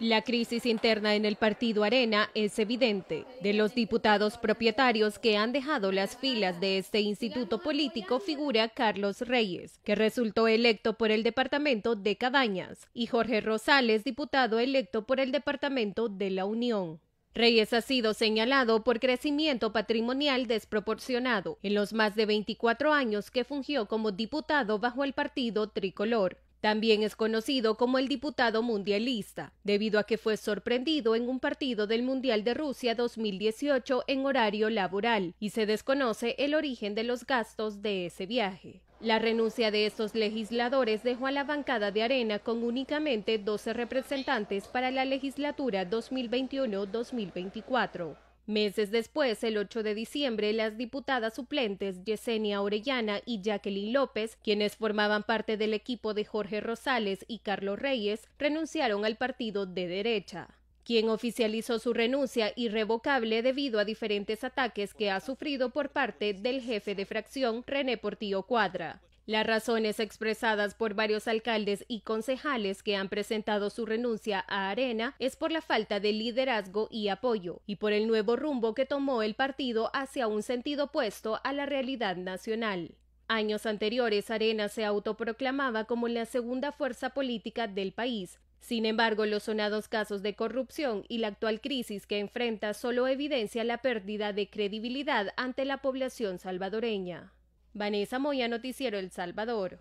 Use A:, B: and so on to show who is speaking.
A: La crisis interna en el partido Arena es evidente. De los diputados propietarios que han dejado las filas de este instituto político figura Carlos Reyes, que resultó electo por el departamento de Cadañas, y Jorge Rosales, diputado electo por el departamento de La Unión. Reyes ha sido señalado por crecimiento patrimonial desproporcionado en los más de 24 años que fungió como diputado bajo el partido tricolor. También es conocido como el diputado mundialista, debido a que fue sorprendido en un partido del Mundial de Rusia 2018 en horario laboral y se desconoce el origen de los gastos de ese viaje. La renuncia de estos legisladores dejó a la bancada de arena con únicamente 12 representantes para la legislatura 2021-2024. Meses después, el 8 de diciembre, las diputadas suplentes Yesenia Orellana y Jacqueline López, quienes formaban parte del equipo de Jorge Rosales y Carlos Reyes, renunciaron al partido de derecha quien oficializó su renuncia irrevocable debido a diferentes ataques que ha sufrido por parte del jefe de fracción René Portillo Cuadra. Las razones expresadas por varios alcaldes y concejales que han presentado su renuncia a Arena es por la falta de liderazgo y apoyo, y por el nuevo rumbo que tomó el partido hacia un sentido opuesto a la realidad nacional. Años anteriores, Arena se autoproclamaba como la segunda fuerza política del país, sin embargo, los sonados casos de corrupción y la actual crisis que enfrenta solo evidencia la pérdida de credibilidad ante la población salvadoreña. Vanessa Moya Noticiero El Salvador.